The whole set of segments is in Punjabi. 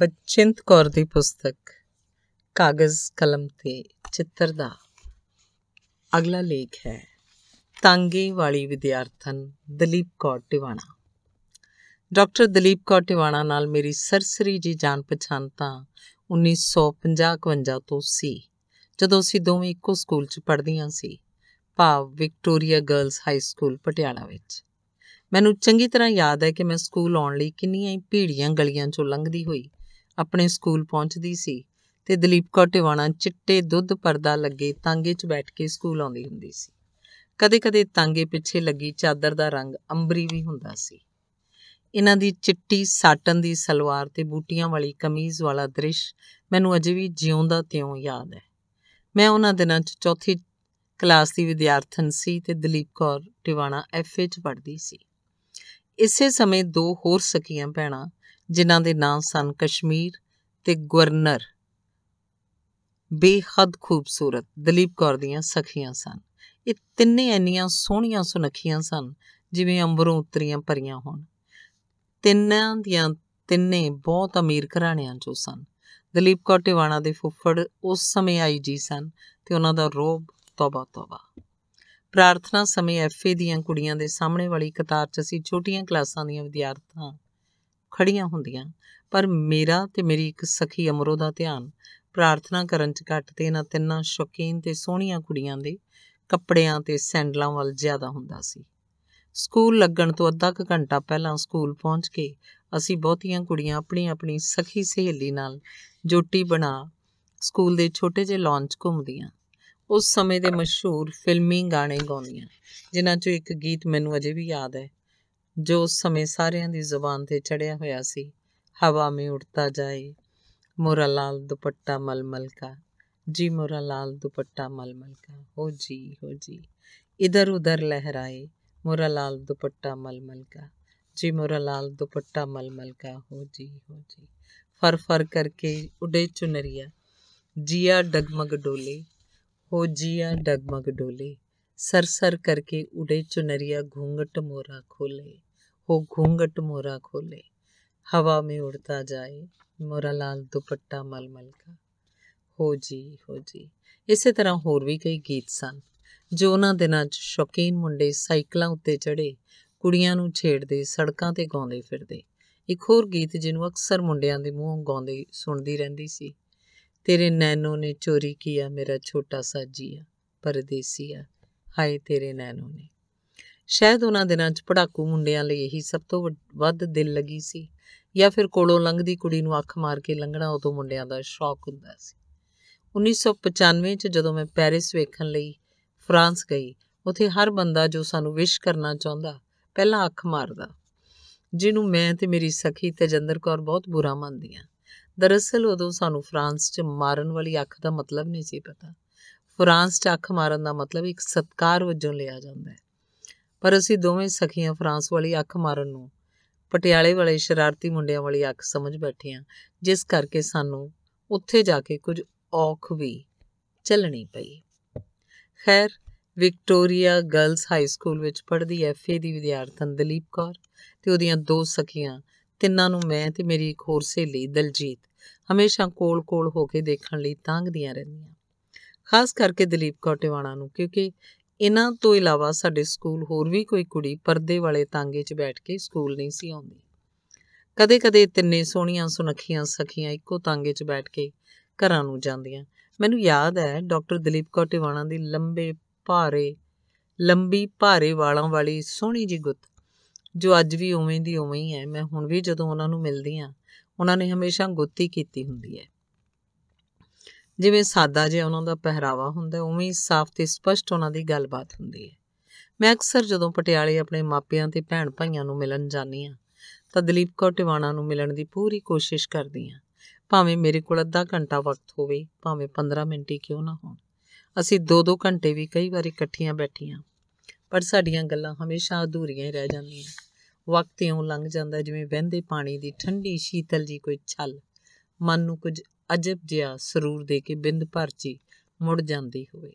ਬਚਿੰਤ ਕੌਰ ਦੀ ਪੁਸਤਕ ਕਾਗਜ਼ ਕਲਮ ਤੇ ਚਿੱਤਰ ਦਾ ਅਗਲਾ ਲੇਖ ਹੈ ਤਾਂਗੇ ਵਾਲੀ ਵਿਦਿਆਰਥਣ ਦਲੀਪ ਕੌਰ ਟਿਵਾਣਾ ਡਾਕਟਰ ਦਲੀਪ ਕੌਰ ਟਿਵਾਣਾ ਨਾਲ ਮੇਰੀ ਸਰਸਰੀ ਜੀ ਜਾਣ ਪਛਾਣ ਤਾਂ 1950-51 ਤੋਂ ਸੀ ਜਦੋਂ ਅਸੀਂ ਦੋਵੇਂ ਇੱਕੋ ਸਕੂਲ 'ਚ ਪੜ੍ਹਦੀਆਂ ਸੀ ਭਾਵ Victoria girls high school Patiala ਵਿੱਚ ਮੈਨੂੰ ਚੰਗੀ ਤਰ੍ਹਾਂ ਯਾਦ ਹੈ ਕਿ ਮੈਂ ਸਕੂਲ ਆਉਣ ਲਈ ਕਿੰਨੀਆਂ ਹੀ ਭੀੜੀਆਂ ਗਲੀਆਂ ਚੋਂ ਲੰਘਦੀ ਹੋਈ ਆਪਣੇ ਸਕੂਲ ਪਹੁੰਚਦੀ ਸੀ ਤੇ ਦਲੀਪ ਕੌਰ ਟਿਵਾਣਾ ਚਿੱਟੇ ਦੁੱਧ ਪਰਦਾ ਲੱਗੇ ਤਾਂਗੇ 'ਚ ਬੈਠ ਕੇ ਸਕੂਲ ਆਉਂਦੀ ਹੁੰਦੀ ਸੀ ਕਦੇ-ਕਦੇ ਤਾਂਗੇ ਪਿੱਛੇ ਲੱਗੀ ਚਾਦਰ ਦਾ ਰੰਗ ਅੰਬਰੀ ਵੀ ਹੁੰਦਾ ਸੀ ਇਹਨਾਂ ਦੀ ਚਿੱਟੀ ਸਾਟਨ ਦੀ ਸਲਵਾਰ ਤੇ ਬੂਟੀਆਂ ਵਾਲੀ ਕਮੀਜ਼ ਵਾਲਾ ਦ੍ਰਿਸ਼ ਮੈਨੂੰ ਅਜੇ ਵੀ ਜਿਉਂਦਾ ਤਿਉਂ ਯਾਦ ਹੈ ਮੈਂ ਉਹਨਾਂ ਦਿਨਾਂ 'ਚ ਚੌਥੀ ਕਲਾਸ ਦੀ ਵਿਦਿਆਰਥਣ ਸੀ ਤੇ ਦਲੀਪ ਕੌਰ ਟਿਵਾਣਾ ਐਫਏ 'ਚ ਪੜ੍ਹਦੀ ਸੀ ਇਸੇ ਸਮੇਂ ਦੋ ਹੋਰ ਸਕੀਆਂ ਭੈਣਾਂ ਜਿਨ੍ਹਾਂ ਦੇ ਨਾਂ ਸਨ ਕਸ਼ਮੀਰ ਤੇ ਗਵਰਨਰ ਬੇਹੱਦ ਖੂਬਸੂਰਤ ਦਲੀਪ ਕੌਰ ਦੀਆਂ ਸਖੀਆਂ ਸਨ ਇਹ ਤਿੰਨੇ ਐਨੀਆਂ ਸੋਹਣੀਆਂ ਸੁਨੱਖੀਆਂ ਸਨ ਜਿਵੇਂ ਅੰਬਰੋਂ ਉਤਰੀਆਂ ਭਰੀਆਂ ਹੋਣ ਤਿੰਨਾਂ ਦੀਆਂ ਤਿੰਨੇ ਬਹੁਤ ਅਮੀਰ ਘਰਾਣਿਆਂ ਚੋਂ ਸਨ ਦਲੀਪ ਕੌਰ ਟਿਵਾਣਾ ਦੇ ਫੁੱਫੜ ਉਸ ਸਮੇਂ ਆਈ ਜੀ ਸਨ ਤੇ ਉਹਨਾਂ ਦਾ ਰੋਬ ਤੋਬਾ ਤੋਬਾ ਪ੍ਰਾਰਥਨਾ ਸਮੇਂ ਐਫਏ ਦੀਆਂ ਕੁੜੀਆਂ ਦੇ ਸਾਹਮਣੇ ਵਾਲੀ ਕਤਾਰ 'ਚ ਅਸੀਂ ਛੋਟੀਆਂ ਕਲਾਸਾਂ ਦੀਆਂ ਵਿਦਿਆਰਥਣਾਂ ਖੜੀਆਂ ਹੁੰਦੀਆਂ ਪਰ ਮੇਰਾ ਤੇ ਮੇਰੀ ਇੱਕ ਸਖੀ ਅਮਰੋ ਦਾ ਧਿਆਨ ਪ੍ਰਾਰਥਨਾ ਕਰਨ 'ਚ ਘੱਟ ਤੇ ਇਹਨਾਂ ਤਿੰਨਾਂ ਸ਼ੌਕੀਨ ਤੇ ਸੋਹਣੀਆਂ ਕੁੜੀਆਂ ਦੇ ਕੱਪੜਿਆਂ ਤੇ ਸੈਂਡਲਾਂ ਵੱਲ ਜ਼ਿਆਦਾ ਹੁੰਦਾ ਸੀ ਸਕੂਲ ਲੱਗਣ ਤੋਂ ਅੱਧਾ ਕੁ ਘੰਟਾ ਪਹਿਲਾਂ ਸਕੂਲ ਪਹੁੰਚ ਕੇ ਅਸੀਂ ਬਹੁਤੀਆਂ ਕੁੜੀਆਂ ਆਪਣੀ ਆਪਣੀ ਸਖੀ ਸਹੇਲੀ ਨਾਲ ਜੋਟੀ ਬਣਾ ਸਕੂਲ ਦੇ ਛੋਟੇ ਜਿਹੇ ਲੌਂਚ ਘੁੰਮਦੀਆਂ ਉਸ ਸਮੇਂ ਦੇ ਮਸ਼ਹੂਰ ਫਿਲਮੀ ਗਾਣੇ ਗਾਉਂਦੀਆਂ ਜਿਨ੍ਹਾਂ 'ਚੋਂ ਇੱਕ ਗੀਤ ਮੈਨੂੰ ਅਜੇ ਵੀ ਯਾਦ ਹੈ ਜੋ ਉਸ ਸਮੇਂ ਸਾਰਿਆਂ ਦੀ ਜ਼ੁਬਾਨ ਤੇ ਚੜਿਆ ਹੋਇਆ ਸੀ ਹਵਾ ਮੇ ਉੜਤਾ ਜਾਏ ਮੋਰਾ ਲਾਲ ਦੁਪੱਟਾ ਮਲਮਲ ਕਾ ਜੀ ਮੋਰਾ ਲਾਲ ਦੁਪੱਟਾ ਮਲਮਲ ਕਾ ਹੋ ਜੀ ਹੋ ਜੀ ਇਧਰ ਉਧਰ ਲਹਿਰਾਏ ਮੋਰਾ ਲਾਲ ਦੁਪੱਟਾ ਮਲਮਲ ਕਾ ਜੀ ਮੋਰਾ ਲਾਲ ਦੁਪੱਟਾ ਮਲਮਲ ਕਾ ਹੋ ਜੀ ਹੋ ਜੀ ਫਰ ਫਰ ਕਰਕੇ ਉਡੇ ਚੁਨਰੀਆ ਜੀਆ ਡਗਮਗ ਡੋਲੇ ਹੋ ਜੀਆ ਡਗਮਗ ਡੋਲੇ ਸਰਸਰ ਕਰਕੇ ਉਡੇ ਚੁਨਰੀਆ ਘੁੰਗਟ ਮੋਰਾ ਖੋਲੇ ਹੋ ਘੁੰਗਟ ਮੋਰਾ ਖੋਲੇ ਹਵਾ ਮੇ ਉੜਤਾ ਜਾਏ ਮੋਰਾ ਲਾਲ ਦੁਪੱਟਾ ਮਲਮਲ ਕਾ ਹੋ ਜੀ ਹੋ ਜੀ ਇਸੇ ਤਰ੍ਹਾਂ ਹੋਰ ਵੀ ਕਈ ਗੀਤ ਸਨ ਜੋ ਉਹਨਾਂ ਦਿਨਾਂ 'ਚ ਸ਼ੌਕੀਨ ਮੁੰਡੇ ਸਾਈਕਲਾਂ ਉੱਤੇ ਚੜ੍ਹੇ ਕੁੜੀਆਂ ਨੂੰ ਛੇੜਦੇ ਸੜਕਾਂ ਤੇ ਗਾਉਂਦੇ ਫਿਰਦੇ ਇੱਕ ਹੋਰ ਗੀਤ ਜਿਹਨੂੰ ਅਕਸਰ ਮੁੰਡਿਆਂ ਦੇ ਮੂੰਹੋਂ ਗਾਉਂਦੇ ਸੁਣਦੀ ਰਹਿੰਦੀ ਸੀ ਤੇਰੇ ਨੈਣੋਂ ਨੇ ਚੋਰੀ ਕੀਆ ਮੇਰਾ ਛੋਟਾ सा जिया ਪਰਦੇਸੀਆ ਹਾਏ ਤੇਰੇ ਨੈਣੋਂ ਨੇ ਸ਼ਾਇਦ ਉਹਨਾਂ ਦਿਨਾਂ 'ਚ ਪੜਾਕੂ ਮੁੰਡਿਆਂ ਲਈ ਇਹੀ ਸਭ ਤੋਂ ਵੱਧ ਦਿਲ ਲੱਗੀ ਸੀ ਜਾਂ ਫਿਰ ਕੋਲੋਂ ਲੰਘਦੀ ਕੁੜੀ ਨੂੰ ਅੱਖ ਮਾਰ ਕੇ ਲੰਘਣਾ ਉਦੋਂ ਮੁੰਡਿਆਂ ਦਾ ਸ਼ੌਕ ਹੁੰਦਾ ਸੀ 1995 'ਚ ਜਦੋਂ ਮੈਂ ਪੈਰਿਸ ਵੇਖਣ ਲਈ ਫਰਾਂਸ ਗਈ ਉਥੇ ਹਰ ਬੰਦਾ ਜੋ ਸਾਨੂੰ ਵਿਸ਼ ਕਰਨਾ ਚਾਹੁੰਦਾ ਪਹਿਲਾਂ ਅੱਖ ਮਾਰਦਾ ਜਿਹਨੂੰ ਮੈਂ ਤੇ ਮੇਰੀ ਸਖੀ ਤੇਜਿੰਦਰ ਕੌਰ ਬਹੁਤ ਬੁਰਾ ਮੰਨਦੀਆਂ ਦਰਅਸਲ ਉਦੋਂ ਸਾਨੂੰ ਫਰਾਂਸ 'ਚ ਮਾਰਨ ਵਾਲੀ ਅੱਖ ਦਾ ਮਤਲਬ ਨਹੀਂ ਸੀ ਪਤਾ ਫਰਾਂਸ 'ਚ ਅੱਖ ਮਾਰਨ ਦਾ ਮਤਲਬ ਇੱਕ ਸਤਕਾਰ ਵਜੋਂ ਲਿਆ ਜਾਂਦਾ ਹੈ ਪਰ ਅਸੀਂ ਦੋਵੇਂ ਸਖੀਆਂ ਫਰਾਂਸ ਵਾਲੀ ਅੱਖ ਮਾਰਨ ਨੂੰ ਪਟਿਆਲੇ ਵਾਲੇ ਸ਼ਰਾਰਤੀ ਮੁੰਡਿਆਂ ਵਾਲੀ ਅੱਖ ਸਮਝ ਬੈਠੀਆਂ ਜਿਸ ਕਰਕੇ ਸਾਨੂੰ ਉੱਥੇ ਜਾ ਕੇ ਕੁਝ ਔਖ ਵੀ ਚੱਲਣੀ ਪਈ ਖੈਰ ਵਿਕਟੋਰੀਆ ਗਰਲਸ ਹਾਈ ਸਕੂਲ ਵਿੱਚ ਪੜ੍ਹਦੀ ਐਫਏ ਦੀ ਵਿਦਿਆਰਥਣ ਦਲੀਪ ਕੌਰ ਤੇ ਉਹਦੀਆਂ ਦੋ ਸਖੀਆਂ ਤਿੰਨਾਂ ਨੂੰ ਮੈਂ ਤੇ ਮੇਰੀ ਇੱਕ ਹੋਰ ਸਹੇਲੀ ਦਲਜੀਤ ਹਮੇਸ਼ਾ ਕੋਲ-ਕੋਲ ਹੋ ਕੇ ਦੇਖਣ ਲਈ ਤਾਂਗਦੀਆਂ ਰਹਿੰਦੀਆਂ ਖਾਸ ਕਰਕੇ ਦਲੀਪ ਕੋਟੇਵਾਲਾ ਨੂੰ ਕਿਉਂਕਿ ਇਹਨਾਂ ਤੋਂ ਇਲਾਵਾ ਸਾਡੇ ਸਕੂਲ ਹੋਰ ਵੀ ਕੋਈ ਕੁੜੀ ਪਰਦੇ ਵਾਲੇ ਤਾਂਗੇ 'ਚ ਬੈਠ ਕੇ ਸਕੂਲ ਨਹੀਂ ਸੀ ਆਉਂਦੀ ਕਦੇ-ਕਦੇ ਤਿੰਨੇ ਸੋਹਣੀਆਂ ਸੁਨੱਖੀਆਂ ਸਖੀਆਂ ਇੱਕੋ ਤਾਂਗੇ 'ਚ ਬੈਠ ਕੇ ਘਰਾਂ ਨੂੰ ਜਾਂਦੀਆਂ ਮੈਨੂੰ ਯਾਦ ਹੈ ਡਾਕਟਰ ਦਲੀਪ ਕੋਟੇਵਾਲਾ ਦੀ ਲੰਬੇ ਭਾਰੇ ਲੰਬੀ ਭਾਰੇ ਵਾਲਾਂ ਵਾਲੀ ਸੋਹਣੀ ਜੀ ਗੁੱਤ ਜੋ ਅੱਜ ਵੀ ਉਵੇਂ ਦੀ ਉਵੇਂ ਹੀ ਹੈ ਮੈਂ ਹੁਣ ਵੀ ਜਦੋਂ ਉਹਨਾਂ ਨੂੰ ਮਿਲਦੀ ਹਾਂ ਉਹਨਾਂ ਨੇ ਹਮੇਸ਼ਾ ਗੁੱਤੀ ਕੀਤੀ ਹੁੰਦੀ ਹੈ ਜਿਵੇਂ ਸਾਦਾ ਜਿਹਾ ਉਹਨਾਂ ਦਾ ਪਹਿਰਾਵਾ ਹੁੰਦਾ ਉਵੇਂ ਹੀ ਸਾਫ਼ ਤੇ ਸਪਸ਼ਟ ਉਹਨਾਂ ਦੀ ਗੱਲਬਾਤ ਹੁੰਦੀ ਹੈ ਮੈਂ ਅਕਸਰ ਜਦੋਂ ਪਟਿਆਲੇ ਆਪਣੇ ਮਾਪਿਆਂ ਤੇ ਭੈਣ ਭਾਈਆਂ ਨੂੰ ਮਿਲਣ ਜਾਂਦੀ ਹਾਂ ਤਾਂ ਦਲੀਪ ਕੌਰ ਟਿਵਾਣਾ ਨੂੰ ਮਿਲਣ ਦੀ ਪੂਰੀ ਕੋਸ਼ਿਸ਼ ਕਰਦੀ ਹਾਂ ਭਾਵੇਂ ਮੇਰੇ ਕੋਲ ਅੱਧਾ ਘੰਟਾ ਵਕਤ ਹੋਵੇ ਭਾਵੇਂ 15 ਮਿੰਟ ਹੀ ਕਿਉਂ ਨਾ ਹੋਣ ਅਸੀਂ 2-2 ਘੰਟੇ ਵੀ ਕਈ ਵਾਰੀ ਇਕੱਠੀਆਂ ਬੈਠੀਆਂ ਪਰ ਸਾਡੀਆਂ ਗੱਲਾਂ ਹਮੇਸ਼ਾ ਅਧੂਰੀਆਂ ਹੀ ਰਹਿ ਜਾਂਦੀਆਂ ਵਕਤ ਇਉਂ ਲੰਘ ਜਾਂਦਾ ਜਿਵੇਂ ਵਹਿੰਦੇ ਪਾਣੀ ਦੀ ਠੰਡੀ ਸ਼ੀਤਲ ਜੀ ਕੋਈ ਛਲ ਮਨ ਨੂੰ ਕੁਝ ਅਜਬ ਜਿਹਾ ਸਰੂਰ ਦੇ ਕੇ ਬਿੰਦ ਭਰ ਜੀ ਮੁੜ ਜਾਂਦੀ ਹੋਵੇ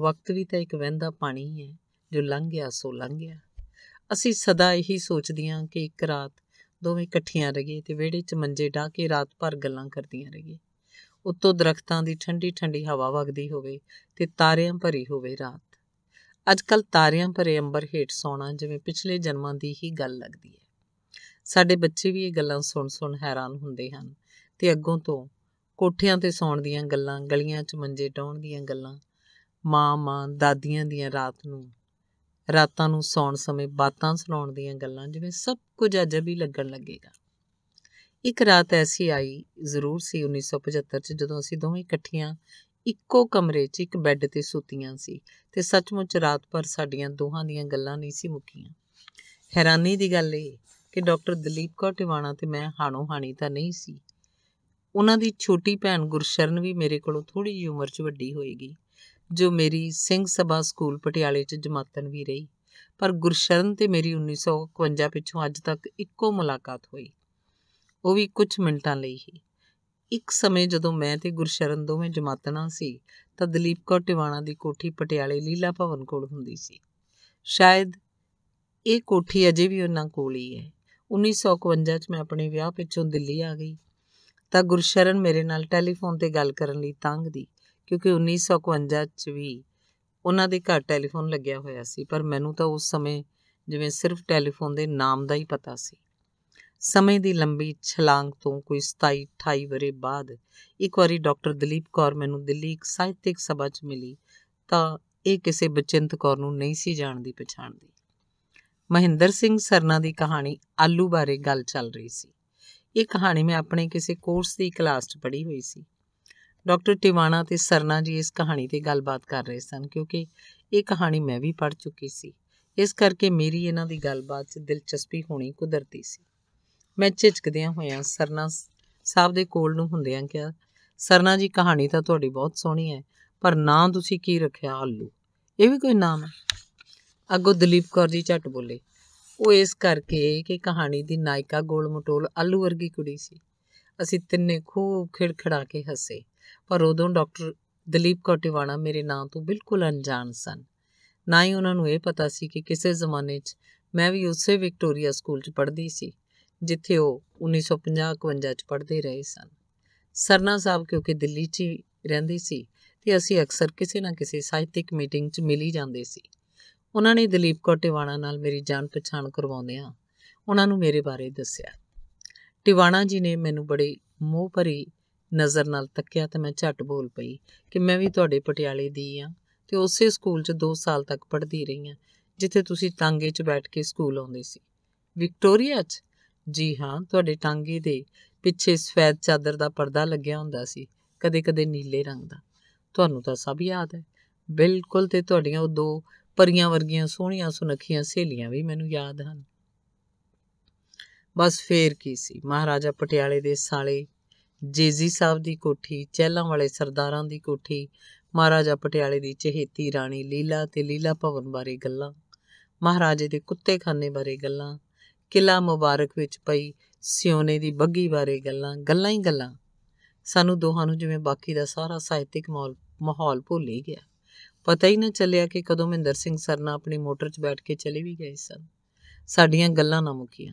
ਵਕਤ ਵੀ ਤਾਂ ਇੱਕ ਵਹਿੰਦਾ ਪਾਣੀ ਹੀ ਹੈ ਜੋ ਲੰਘ ਗਿਆ ਸੋ ਲੰਘ ਗਿਆ ਅਸੀਂ ਸਦਾ ਇਹੀ ਸੋਚਦੀਆਂ ਕਿ ਇੱਕ ਰਾਤ ਦੋਵੇਂ ਇਕੱਠੀਆਂ ਰਹੀਏ ਤੇ ਵਿਹੜੇ 'ਚ ਮੰਜੇ ਢਾ ਕੇ ਰਾਤ ਭਰ ਗੱਲਾਂ ਕਰਦੀਆਂ ਰਹੀਏ ਉੱਤੋਂ ਦਰਖਤਾਂ ਦੀ ਠੰਡੀ ਠੰਡੀ ਹਵਾ ਵਗਦੀ ਹੋਵੇ ਤੇ ਤਾਰਿਆਂ ਭਰੀ ਹੋਵੇ ਰਾਤ ਅੱਜ ਕੱਲ ਤਾਰਿਆਂ ਭਰੇ ਅੰਬਰ ਹੇਠ ਸੌਣਾ ਜਿਵੇਂ ਪਿਛਲੇ ਜਨਮਾਂ ਦੀ ਹੀ ਗੱਲ ਲੱਗਦੀ ਹੈ ਸਾਡੇ ਬੱਚੇ ਵੀ ਇਹ ਗੱਲਾਂ ਸੁਣ-ਸੁਣ ਹੈਰਾਨ ਹੁੰਦੇ ਹਨ ਤੇ ਅੱਗੋਂ ਤੋਂ ਕੋਠਿਆਂ ਤੇ ਸੌਣ ਦੀਆਂ ਗੱਲਾਂ ਗਲੀਆਂ 'ਚ ਮੰਜੇ ਟਾਉਣ ਦੀਆਂ ਗੱਲਾਂ ਮਾਂ-ਮਾਂ ਦਾਦੀਆਂ ਦੀਆਂ ਰਾਤ ਨੂੰ ਰਾਤਾਂ ਨੂੰ ਸੌਣ ਸਮੇਂ ਬਾਤਾਂ ਸੁਣਾਉਣ ਦੀਆਂ ਗੱਲਾਂ ਜਿਵੇਂ ਸਭ ਕੁਝ ਅਜਬ ਹੀ ਲੱਗਣ ਲੱਗੇਗਾ ਇੱਕ ਰਾਤ ਐਸੀ ਆਈ ਜ਼ਰੂਰ ਸੀ 1975 'ਚ ਜਦੋਂ ਅਸੀਂ ਦੋਵੇਂ ਇਕੱਠੀਆਂ ਇੱਕੋ ਕਮਰੇ 'ਚ ਇੱਕ ਬੈੱਡ 'ਤੇ ਸੁੱਤੀਆਂ ਸੀ ਤੇ ਸੱਚਮੁੱਚ ਰਾਤ ਭਰ ਸਾਡੀਆਂ ਦੋਹਾਂ ਦੀਆਂ ਗੱਲਾਂ ਨਹੀਂ ਸੀ ਮੁੱਕੀਆਂ ਹੈਰਾਨੀ ਦੀ ਗੱਲ ਇਹ ਕਿ ਡਾਕਟਰ ਦਲੀਪ ਕੌਰ ਟਿਵਾਣਾ ਤੇ ਮੈਂ ਹਾਣੋ ਹਾਣੀ ਤਾਂ ਨਹੀਂ ਸੀ ਉਹਨਾਂ ਦੀ ਛੋਟੀ ਭੈਣ ਗੁਰਸ਼ਰਨ ਵੀ ਮੇਰੇ ਕੋਲੋਂ ਥੋੜੀ ਜਿਹੀ ਉਮਰ 'ਚ ਵੱਡੀ ਹੋਏਗੀ ਜੋ ਮੇਰੀ ਸਿੰਘ ਸਭਾ ਸਕੂਲ ਪਟਿਆਲੇ 'ਚ ਜਮਾਤਨ ਵੀ ਰਹੀ ਪਰ ਗੁਰਸ਼ਰਨ ਤੇ ਮੇਰੀ 1951 ਪਿੱਛੋਂ ਅੱਜ ਤੱਕ ਇੱਕੋ ਮੁਲਾਕਾਤ ਹੋਈ ਉਹ ਵੀ ਕੁਝ ਮਿੰਟਾਂ ਲਈ ਹੀ ਇੱਕ ਸਮੇਂ ਜਦੋਂ ਮੈਂ ਤੇ ਗੁਰਸ਼ਰਨ ਦੋਵੇਂ ਜਮਾਤਣਾ ਸੀ ਤਾਂ ਦਲੀਪ ਕੌਰ ਟਿਵਾਣਾ ਦੀ ਕੋਠੀ ਪਟਿਆਲੇ ਲੀਲਾ ਭਵਨ ਕੋਲ ਹੁੰਦੀ ਸੀ ਸ਼ਾਇਦ ਇਹ ਕੋਠੀ ਅਜੇ ਵੀ ਉਹਨਾਂ ਕੋਲ ਹੀ ਹੈ 1951 ਚ ਮੈਂ ਆਪਣੇ ਵਿਆਹ ਪਿੱਛੋਂ ਦਿੱਲੀ ਆ ਗਈ ਤਾਂ ਗੁਰਸ਼ਰਨ ਮੇਰੇ ਨਾਲ ਟੈਲੀਫੋਨ ਤੇ ਗੱਲ ਕਰਨ ਲਈ ਤੰਗ ਦੀ ਕਿਉਂਕਿ 1951 ਚ ਵੀ ਉਹਨਾਂ ਦੇ ਘਰ ਟੈਲੀਫੋਨ ਲੱਗਿਆ ਹੋਇਆ ਸੀ ਪਰ ਮੈਨੂੰ ਤਾਂ ਉਸ ਸਮੇਂ ਜਿਵੇਂ ਸਿਰਫ ਟੈਲੀਫੋਨ ਦੇ ਨਾਮ ਦਾ ਹੀ ਪਤਾ ਸੀ ਸਮੇਂ ਦੀ ਲੰਬੀ ਛਲਾਂਗ ਤੋਂ ਕੋਈ 27 28 ਵਰੇ ਬਾਅਦ ਇੱਕ ਵਾਰੀ ਡਾਕਟਰ ਦਲੀਪ ਕੌਰ ਮੈਨੂੰ ਦਿੱਲੀ ਇੱਕ ਸਾਹਿਤਿਕ ਸਭਾ 'ਚ ਮਿਲੀ ਤਾਂ ਇਹ ਕਿਸੇ ਬਚਿੰਤ ਕੌਰ ਨੂੰ ਨਹੀਂ ਸੀ ਜਾਣਦੀ ਪਛਾਣਦੀ ਮਹਿੰਦਰ ਸਿੰਘ ਸਰਨਾ ਦੀ ਕਹਾਣੀ ਆਲੂ ਬਾਰੇ ਗੱਲ ਚੱਲ ਰਹੀ ਸੀ ਇਹ ਕਹਾਣੀ ਮੈਂ ਆਪਣੇ ਕਿਸੇ ਕੋਰਸ ਦੀ ਕਲਾਸ 'ਚ ਪੜ੍ਹੀ ਹੋਈ ਸੀ ਡਾਕਟਰ ਟਿਵਾਣਾ ਤੇ ਸਰਨਾ ਜੀ ਇਸ ਕਹਾਣੀ ਤੇ ਗੱਲਬਾਤ ਕਰ ਰਹੇ ਸਨ ਕਿਉਂਕਿ ਇਹ ਕਹਾਣੀ ਮੈਂ ਵੀ ਪੜ੍ਹ ਚੁੱਕੀ ਸੀ ਇਸ ਕਰਕੇ ਮੇਰੀ ਇਹਨਾਂ ਦੀ ਗੱਲਬਾਤ 'ਚ ਦਿਲਚਸਪੀ ਹੋਣੀ ਕੁਦਰਤੀ ਸੀ ਮੈਂ ਝਿਜਕਦਿਆਂ ਹੋਇਆਂ ਸਰਨਾ ਸਾਹਿਬ ਦੇ ਕੋਲ ਨੂੰ ਹੁੰਦਿਆਂ ਕਿਹਾ ਸਰਨਾ ਜੀ ਕਹਾਣੀ ਤਾਂ ਤੁਹਾਡੀ ਬਹੁਤ ਸੋਹਣੀ ਹੈ ਪਰ ਨਾਂ ਤੁਸੀਂ ਕੀ ਰੱਖਿਆ ਆਲੂ ਇਹ ਵੀ ਕੋਈ ਨਾਮ ਹੈ ਅੱਗੋ ਦਲੀਪ ਕੌਰ ਜੀ ਝੱਟ ਬੋਲੇ ਉਹ ਇਸ ਕਰਕੇ ਕਿ ਕਹਾਣੀ ਦੀ ਨਾਇਕਾ ਗੋਲ ਮਟੋਲ ਆਲੂ ਵਰਗੀ ਕੁੜੀ ਸੀ ਅਸੀਂ ਤਿੰਨੇ ਖੂਬ ਖਿੜਖੜਾ ਕੇ ਹੱਸੇ ਪਰ ਉਦੋਂ ਡਾਕਟਰ ਦਲੀਪ ਕੌਰ ਟਿਵਾਣਾ ਮੇਰੇ ਨਾਂ ਤੋਂ ਬਿਲਕੁਲ ਅਣਜਾਣ ਸਨ ਨਾ ਹੀ ਉਹਨਾਂ ਨੂੰ ਇਹ ਪਤਾ ਸੀ ਕਿ ਕਿਸੇ ਜ਼ਮਾਨੇ 'ਚ ਮੈਂ ਵੀ ਉਸੇ ਵਿਕਟੋਰੀਆ ਸਕੂਲ 'ਚ ਪੜ੍ਹਦੀ ਸੀ ਜਿੱਥੇ ਉਹ 1950-51 ਚ ਪੜ੍ਹਦੇ ਰਹੇ ਸਨ ਸਰਨਾ ਸਾਹਿਬ ਕਿਉਂਕਿ ਦਿੱਲੀ 'ਚ ਰਹਿੰਦੇ ਸੀ ਤੇ ਅਸੀਂ ਅਕਸਰ ਕਿਸੇ ਨਾ ਕਿਸੇ ਸਾਹਿਤਿਕ ਮੀਟਿੰਗ 'ਚ ਮਿਲ ਹੀ ਜਾਂਦੇ ਸੀ ਉਹਨਾਂ ਨੇ ਦਲੀਪ ਕੌਰ ਟਿਵਾਣਾ ਨਾਲ ਮੇਰੀ ਜਾਣ ਪਛਾਣ ਕਰਵਾਉਂਦੇ ਆ ਉਹਨਾਂ ਨੂੰ ਮੇਰੇ ਬਾਰੇ ਦੱਸਿਆ ਟਿਵਾਣਾ ਜੀ ਨੇ ਮੈਨੂੰ ਬੜੇ ਮੋਹ ਭਰੀ ਨਜ਼ਰ ਨਾਲ ਤੱਕਿਆ ਤੇ ਮੈਂ ਝਟ ਬੋਲ ਪਈ ਕਿ ਮੈਂ ਵੀ ਤੁਹਾਡੇ ਪਟਿਆਲੇ ਦੀ ਆ ਤੇ ਉਸੇ ਸਕੂਲ 'ਚ 2 ਸਾਲ ਤੱਕ ਪੜ੍ਹਦੀ ਰਹੀ ਆ ਜਿੱਥੇ ਤੁਸੀਂ ਤਾਂਗੇ 'ਚ ਬੈਠ ਕੇ ਸਕੂਲ ਆਉਂਦੇ ਸੀ ਵਿਕਟੋਰੀਆ 'ਚ ਜੀ ਹਾਂ ਤੁਹਾਡੇ ਟਾਂਗੇ ਦੇ ਪਿੱਛੇ ਸਫੈਦ ਚਾਦਰ ਦਾ ਪਰਦਾ ਲੱਗਿਆ ਹੁੰਦਾ ਸੀ ਕਦੇ-ਕਦੇ ਨੀਲੇ ਰੰਗ ਦਾ ਤੁਹਾਨੂੰ ਤਾਂ ਸਭ ਯਾਦ ਹੈ ਬਿਲਕੁਲ ਤੇ ਤੁਹਾਡੀਆਂ ਉਹ ਦੋ ਪਰੀਆਂ ਵਰਗੀਆਂ ਸੋਹਣੀਆਂ ਸੁਨੱਖੀਆਂ ਸਹੇਲੀਆਂ ਵੀ ਮੈਨੂੰ ਯਾਦ ਹਨ ਬਸ ਫੇਰ ਕੀ ਸੀ ਮਹਾਰਾਜਾ ਪਟਿਆਲੇ ਦੇ ਸਾਲੇ ਜੇਜੀ ਸਾਹਿਬ ਦੀ ਕੋਠੀ ਚਹਿਲਾਂ ਵਾਲੇ ਸਰਦਾਰਾਂ ਦੀ ਕੋਠੀ ਮਹਾਰਾਜਾ ਪਟਿਆਲੇ ਦੀ ਚਹੇਤੀ ਰਾਣੀ ਲੀਲਾ ਤੇ ਲੀਲਾ ਭਵਨ ਬਾਰੇ ਗੱਲਾਂ ਮਹਾਰਾਜੇ ਦੇ ਕੁੱਤੇਖਾਨੇ ਬਾਰੇ ਗੱਲਾਂ ਕਿਲਾ ਮੁਬਾਰਕ ਵਿੱਚ ਪਈ ਸਿਉਨੇ ਦੀ ਬੱਗੀ ਬਾਰੇ ਗੱਲਾਂ ਗੱਲਾਂ ਹੀ ਗੱਲਾਂ ਸਾਨੂੰ ਦੋਹਾਂ ਨੂੰ ਜਿਵੇਂ ਬਾਕੀ ਦਾ ਸਾਰਾ ਸਾਹਿਤਿਕ ਮਾਹੌਲ ਭੁੱਲ ਹੀ ਗਿਆ ਪਤਾ ਹੀ ਨਾ ਚੱਲਿਆ ਕਿ ਕਦੋਂ ਮਹਿੰਦਰ ਸਿੰਘ ਸਰਨਾ ਆਪਣੀ ਮੋਟਰ 'ਚ ਬੈਠ ਕੇ ਚਲੇ ਵੀ ਗਏ ਸਨ ਸਾਡੀਆਂ ਗੱਲਾਂ ਨਾ ਮੁਕੀਆਂ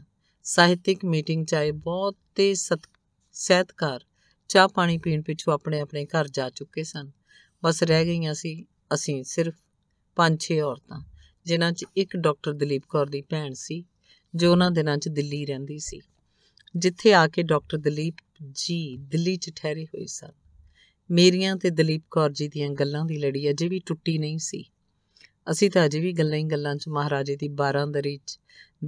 ਸਾਹਿਤਿਕ ਮੀਟਿੰਗ 'ਚ ਆਏ ਬਹੁਤ ਤੇ ਸਹਿਤਕਾਰ ਚਾਹ ਪਾਣੀ ਪੀਣ ਪਿੱਛੋਂ ਆਪਣੇ ਆਪਣੇ ਘਰ ਜਾ ਚੁੱਕੇ ਸਨ ਬਸ ਰਹਿ ਗਈਆਂ ਸੀ ਅਸੀਂ ਸਿਰਫ ਪੰਜ ਛੇ ਔਰਤਾਂ ਜਿਨ੍ਹਾਂ 'ਚ ਇੱਕ ਡਾਕਟਰ ਦਲੀਪ ਕੌਰ ਦੀ ਭੈਣ ਸੀ ਜੋ ਉਹਨਾਂ ਦਿਨਾਂ 'ਚ ਦਿੱਲੀ ਰਹਿੰਦੀ ਸੀ ਜਿੱਥੇ ਆ ਕੇ ਡਾਕਟਰ ਦਲੀਪ ਜੀ ਦਿੱਲੀ 'ਚ ਠਹਿਰੇ ਹੋਏ ਸਨ ਮੇਰੀਆਂ ਤੇ ਦਲੀਪ ਕੌਰ ਜੀ ਦੀਆਂ ਗੱਲਾਂ ਦੀ ਲੜੀ ਅਜੇ ਵੀ ਟੁੱਟੀ ਨਹੀਂ ਸੀ ਅਸੀਂ ਤਾਂ ਅਜੇ ਵੀ ਗੱਲਾਂ ਹੀ ਗੱਲਾਂ 'ਚ ਮਹਾਰਾਜੇ ਦੀ 12 ਦਰੀ 'ਚ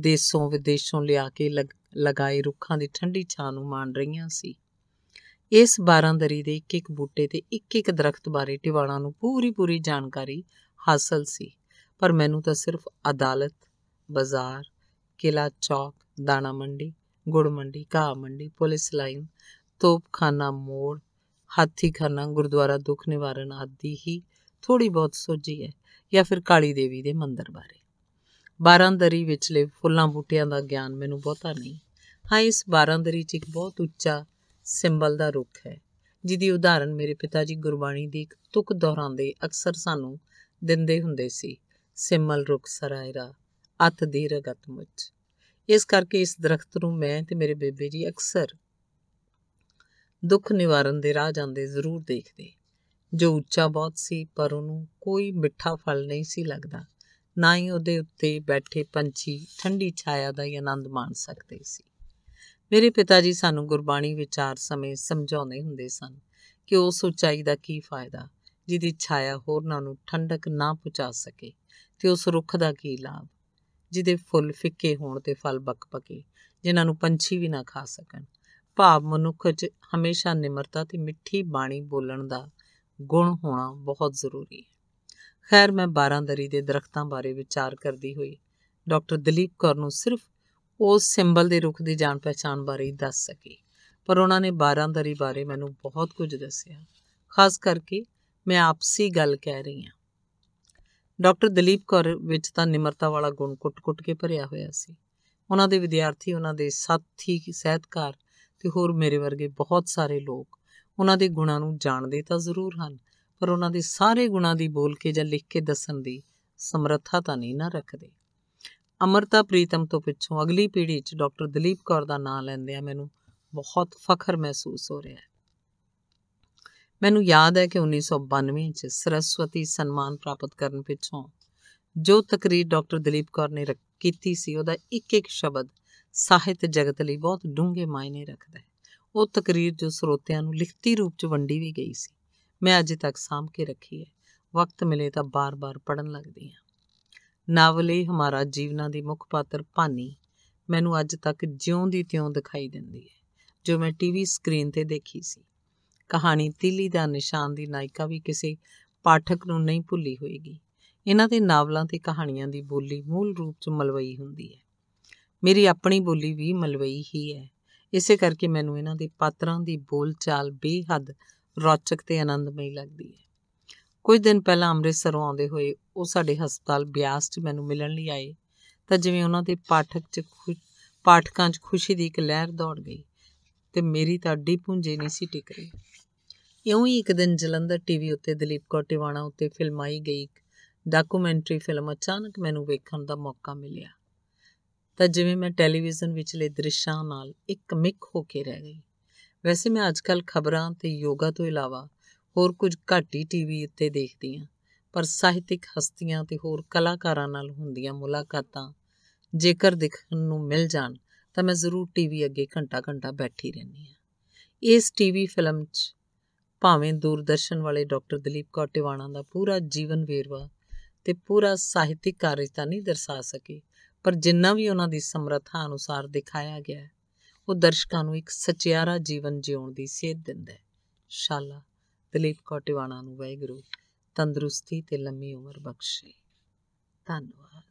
ਦੇਸੋਂ ਵਿਦੇਸ਼ੋਂ ਲਿਆ ਕੇ ਲਗਾਏ ਰੁੱਖਾਂ ਦੀ ਠੰਡੀ ਛਾਂ ਨੂੰ ਮਾਣ ਰਹੀਆਂ ਸੀ ਇਸ 12 ਦਰੀ ਦੇ ਇੱਕ ਇੱਕ ਬੂਟੇ ਤੇ ਇੱਕ ਇੱਕ ਦਰਖਤ ਬਾਰੇ ਟਿਵਾਣਾ ਨੂੰ ਪੂਰੀ ਪੂਰੀ ਜਾਣਕਾਰੀ ਹਾਸਲ ਸੀ ਪਰ ਮੈਨੂੰ ਤਾਂ ਸਿਰਫ ਅਦਾਲਤ ਬਾਜ਼ਾਰ ਕਿਲਾ ਚੌਕ ਦਾਣਾ ਮੰਡੀ ਗੁੜ ਮੰਡੀ ਘਾਹ ਮੰਡੀ ਪੁਲਿਸ ਲਾਈਨ ਤੋਪਖਾਨਾ ਮੋੜ ਹਾਥੀਖਾਨਾ ਗੁਰਦੁਆਰਾ ਦੁੱਖ ਨਿਵਾਰਨ ਆਦਿ ਹੀ ਥੋੜੀ ਬਹੁਤ ਸੋਝੀ ਹੈ ਜਾਂ ਫਿਰ ਕਾਲੀ ਦੇਵੀ ਦੇ ਮੰਦਰ ਬਾਰੇ ਬਾਰਾਂਦਰੀ ਵਿਚਲੇ ਫੁੱਲਾਂ ਬੂਟਿਆਂ ਦਾ ਗਿਆਨ ਮੈਨੂੰ ਬਹੁਤਾ ਨਹੀਂ ਹਾਂ ਇਸ ਬਾਰਾਂਦਰੀ 'ਚ ਇੱਕ ਬਹੁਤ ਉੱਚਾ ਸਿੰਬਲ ਦਾ ਰੁੱਖ ਹੈ ਜਿਹਦੀ ਉਦਾਹਰਨ ਮੇਰੇ ਪਿਤਾ ਜੀ ਗੁਰਬਾਣੀ ਦੀ ਇੱਕ ਤੁਕ ਦੇ ਅਕਸਰ ਸਾਨੂੰ ਦਿੰਦੇ ਹੁੰਦੇ ਸੀ ਸਿੰਮਲ ਰੁੱਖ ਸਰਾਇਰਾ ਅਤ ਦੀ ਰਗਤ ਮੁੱਚ ਇਸ ਕਰਕੇ ਇਸ ਦਰਖਤ ਨੂੰ ਮੈਂ ਤੇ ਮੇਰੇ ਬੇਬੇ ਜੀ ਅਕਸਰ ਦੁੱਖ ਨਿਵਾਰਨ ਦੇ ਰਾਹ ਜਾਂਦੇ ਜ਼ਰੂਰ ਦੇਖਦੇ ਜੋ ਉੱਚਾ ਬਹੁਤ ਸੀ ਪਰ ਉਹਨੂੰ ਕੋਈ ਮਿੱਠਾ ਫਲ ਨਹੀਂ ਸੀ ਲੱਗਦਾ ਨਾ ਹੀ ਉਹਦੇ ਉੱਤੇ ਬੈਠੇ ਪੰਛੀ ਠੰਡੀ ਛਾਇਆ ਦਾ ਹੀ ਆਨੰਦ ਮਾਣ ਸਕਦੇ ਸੀ ਮੇਰੇ ਪਿਤਾ ਜੀ ਸਾਨੂੰ ਗੁਰਬਾਣੀ ਵਿਚਾਰ ਸਮੇਂ ਸਮਝਾਉਂਦੇ ਹੁੰਦੇ ਸਨ ਕਿ ਉਸ ਉਚਾਈ ਦਾ ਕੀ ਫਾਇਦਾ ਜਿਹਦੀ ਛਾਇਆ ਹੋਰਨਾਂ ਨੂੰ ਠੰਡਕ ਨਾ ਪਹੁੰਚਾ ਸਕੇ ਤੇ ਉਸ ਰੁੱਖ ਦਾ ਕੀ ਲਾਭ ਜਿਹਦੇ ਫੁੱਲ ਫਿੱਕੇ ਹੋਣ ਤੇ ਫਲ ਬਕਪਕੇ ਜਿਨ੍ਹਾਂ ਨੂੰ ਪੰਛੀ ਵੀ ਨਾ ਖਾ ਸਕਣ ਭਾਵ ਮਨੁੱਖ 'ਚ ਹਮੇਸ਼ਾ ਨਿਮਰਤਾ ਤੇ ਮਿੱਠੀ ਬਾਣੀ ਬੋਲਣ ਦਾ ਗੁਣ ਹੋਣਾ ਬਹੁਤ ਜ਼ਰੂਰੀ ਹੈ ਖੈਰ ਮੈਂ ਬਾਰਾਂਦਰੀ ਦੇ ਦਰਖਤਾਂ ਬਾਰੇ ਵਿਚਾਰ ਕਰਦੀ ਹੋਈ ਡਾਕਟਰ ਦਲੀਪ ਕੌਰ ਨੂੰ ਸਿਰਫ ਉਸ ਸਿੰਬਲ ਦੇ ਰੁੱਖ ਦੀ ਜਾਣ ਪਛਾਣ ਬਾਰੇ ਹੀ ਦੱਸ ਸਕੀ ਪਰ ਉਹਨਾਂ ਨੇ ਬਾਰਾਂਦਰੀ ਬਾਰੇ ਮੈਨੂੰ ਬਹੁਤ ਕੁਝ ਦੱਸਿਆ ਖਾਸ ਕਰਕੇ ਮੈਂ ਆਪਸੀ ਗੱਲ ਕਹਿ ਰਹੀ ਹਾਂ ਡਾਕਟਰ ਦਲੀਪ ਕੌਰ ਵਿੱਚ ਤਾਂ ਨਿਮਰਤਾ ਵਾਲਾ ਗੁਣ ਕੁੱਟ-ਕੁੱਟ ਕੇ ਭਰਿਆ ਹੋਇਆ ਸੀ ਉਹਨਾਂ ਦੇ ਵਿਦਿਆਰਥੀ ਉਹਨਾਂ ਦੇ ਸਾਥੀ ਸਹਿਤਕਾਰ ਤੇ ਹੋਰ ਮੇਰੇ ਵਰਗੇ ਬਹੁਤ ਸਾਰੇ ਲੋਕ ਉਹਨਾਂ ਦੇ ਗੁਣਾਂ ਨੂੰ ਜਾਣਦੇ ਤਾਂ ਜ਼ਰੂਰ ਹਨ ਪਰ ਉਹਨਾਂ ਦੇ ਸਾਰੇ ਗੁਣਾਂ ਦੀ ਬੋਲ ਕੇ ਜਾਂ ਲਿਖ ਕੇ ਦੱਸਣ ਦੀ ਸਮਰੱਥਾ ਤਾਂ ਨਹੀਂ ਨਾ ਰੱਖਦੇ ਅਮਰਤਾ ਪ੍ਰੀਤਮ ਤੋਂ ਪਿੱਛੋਂ ਅਗਲੀ ਪੀੜ੍ਹੀ 'ਚ ਡਾਕਟਰ ਦਲੀਪ ਕੌਰ ਦਾ ਨਾਮ ਆ ਮੈਨੂੰ ਬਹੁਤ ਫਖਰ ਮਹਿਸੂਸ ਹੋ ਰਿਹਾ ਹੈ ਮੈਨੂੰ ਯਾਦ ਹੈ ਕਿ 1992 ਚ ਸਰਸਵਤੀ ਸਨਮਾਨ ਪ੍ਰਾਪਤ ਕਰਨ ਪਿੱਛੋਂ ਜੋ ਤਕਰੀਰ ਡਾਕਟਰ ਦਲੀਪ ਕੌਰ ਨੇ ਕੀਤੀ ਸੀ ਉਹਦਾ ਇੱਕ ਇੱਕ ਸ਼ਬਦ ਸਾਹਿਤ ਜਗਤ ਲਈ ਬਹੁਤ ਡੂੰਘੇ ਮਾਇਨੇ ਰੱਖਦਾ ਹੈ ਉਹ ਤਕਰੀਰ ਜੋ ਸਰੋਤਿਆਂ ਨੂੰ ਲਿਖਤੀ ਰੂਪ ਚ ਵੰਡੀ ਵੀ ਗਈ ਸੀ ਮੈਂ ਅਜੇ ਤੱਕ ਸਾਂਭ ਕੇ ਰੱਖੀ ਹੈ ਵਕਤ ਮਿਲੇ ਤਾਂ ਬਾਰ-ਬਾਰ ਪੜਨ ਲੱਗਦੀ ਹਾਂ ਨਾਵਲੇ ਹਮਾਰਾ ਜੀਵਨਾ ਦੀ ਮੁੱਖ ਪਾਤਰ ਪਾਨੀ ਮੈਨੂੰ ਅੱਜ ਤੱਕ ਜਿਉਂ ਦੀ ਤਿਉਂ ਦਿਖਾਈ ਦਿੰਦੀ ਹੈ ਜੋ ਮੈਂ ਟੀਵੀ ਸਕਰੀਨ ਤੇ ਦੇਖੀ ਸੀ ਕਹਾਣੀ ਤਿੱਲੀ ਦਾ ਨਿਸ਼ਾਨ ਦੀ ਨਾਇਕਾ ਵੀ ਕਿਸੇ ਪਾਠਕ ਨੂੰ ਨਹੀਂ ਭੁੱਲੀ ਹੋਏਗੀ ਇਹਨਾਂ ਦੇ ਨਾਵਲਾਂ ਤੇ ਕਹਾਣੀਆਂ ਦੀ ਬੋਲੀ ਮੂਲ ਰੂਪ 'ਚ ਮਲਵਈ ਹੁੰਦੀ ਹੈ ਮੇਰੀ ਆਪਣੀ ਬੋਲੀ ਵੀ ਮਲਵਈ ਹੀ ਹੈ ਇਸੇ ਕਰਕੇ ਮੈਨੂੰ ਇਹਨਾਂ ਦੇ ਪਾਤਰਾਂ ਦੀ ਬੋਲਚਾਲ ਬੇਹੱਦ ਰੌਚਕ ਤੇ ਆਨੰਦਮਈ ਲੱਗਦੀ ਹੈ ਕੁਝ ਦਿਨ ਪਹਿਲਾਂ ਅੰਮ੍ਰਿਤਸਰੋਂ ਆਉਂਦੇ ਹੋਏ ਉਹ ਸਾਡੇ ਹਸਪਤਾਲ ਬਿਆਸ 'ਚ ਮੈਨੂੰ ਮਿਲਣ ਲਈ ਆਏ ਤਾਂ ਜਿਵੇਂ ਉਹਨਾਂ ਦੇ ਪਾਠਕ 'ਚ ਪਾਠਕਾਂ 'ਚ ਖੁਸ਼ੀ ਦੀ ਇੱਕ ਲਹਿਰ ਦੌੜ ਗਈ ਤੇ ਮੇਰੀ ਤਾਂ ਅੱਡੀ ਪੁੰਜੇ ਨਹੀਂ ਸੀ ਟਿਕ ਰਹੀ ਇਉਂ ਹੀ ਇੱਕ ਦਿਨ ਜਲੰਧਰ ਟੀਵੀ ਉੱਤੇ ਦਲੀਪ ਕੌਰ ਟਿਵਾਣਾ ਉੱਤੇ ਫਿਲਮਾਈ ਗਈ ਇੱਕ ਡਾਕੂਮੈਂਟਰੀ ਫਿਲਮ ਅਚਾਨਕ ਮੈਨੂੰ ਵੇਖਣ ਦਾ ਮੌਕਾ ਮਿਲਿਆ ਤਾਂ ਜਿਵੇਂ ਮੈਂ ਟੈਲੀਵਿਜ਼ਨ ਵਿੱਚਲੇ ਦ੍ਰਿਸ਼ਾਂ ਨਾਲ ਇੱਕ ਮਿਕ ਹੋ ਕੇ ਰਹਿ ਗਈ ਵੈਸੇ ਮੈਂ ਅੱਜਕੱਲ ਖਬਰਾਂ ਤੇ ਯੋਗਾ ਤੋਂ ਇਲਾਵਾ ਹੋਰ ਕੁਝ ਘੱਟ ਹੀ ਟੀਵੀ ਉੱਤੇ ਦੇਖਦੀ ਹਾਂ ਪਰ ਸਾਹਿਤਿਕ ਹਸਤੀਆਂ ਤੇ ਹੋਰ ਕਲਾਕਾਰਾਂ ਨਾਲ ਹੁੰਦੀਆਂ ਮੁਲਾਕਾਤਾਂ ਜੇਕਰ ਦੇਖਣ ਨੂੰ ਮਿਲ ਜਾਣ ਤਾਂ ਮੈਂ ਜ਼ਰੂਰ ਟੀਵੀ ਅੱਗੇ ਘੰਟਾ-ਘੰਟਾ ਬੈਠੀ ਰਹਿੰਦੀ ਹਾਂ ਇਸ ਟੀਵੀ ਫਿਲਮ 'ਚ ਭਾਵੇਂ ਦੂਰਦਰਸ਼ਨ ਵਾਲੇ ਡਾਕਟਰ ਦਲੀਪ ਕੌਰ ਟਿਵਾਣਾ ਦਾ ਪੂਰਾ ਜੀਵਨ ਵੇਰਵਾ ਤੇ ਪੂਰਾ ਸਾਹਿਤਿਕ ਕਾਰਜ ਤਾਂ ਨਹੀਂ ਦਰਸਾ ਸਕੇ ਪਰ ਜਿੰਨਾ ਵੀ ਉਹਨਾਂ ਦੀ ਸਮਰੱਥਾ ਅਨੁਸਾਰ ਦਿਖਾਇਆ ਗਿਆ ਉਹ ਦਰਸ਼ਕਾਂ ਨੂੰ ਇੱਕ ਸਚਿਆਰਾ ਜੀਵਨ ਜਿਉਣ ਦੀ ਸੇਧ ਦਿੰਦਾ ਹੈ ਸ਼ਾਲਾ ਦਲੀਪ ਕੌਰ ਟਿਵਾਣਾ ਨੂੰ ਵਾਹਿਗੁਰੂ ਤੰਦਰੁਸਤੀ ਤੇ ਲੰਮੀ ਉਮਰ ਬਖਸ਼ੇ ਧੰਨਵਾਦ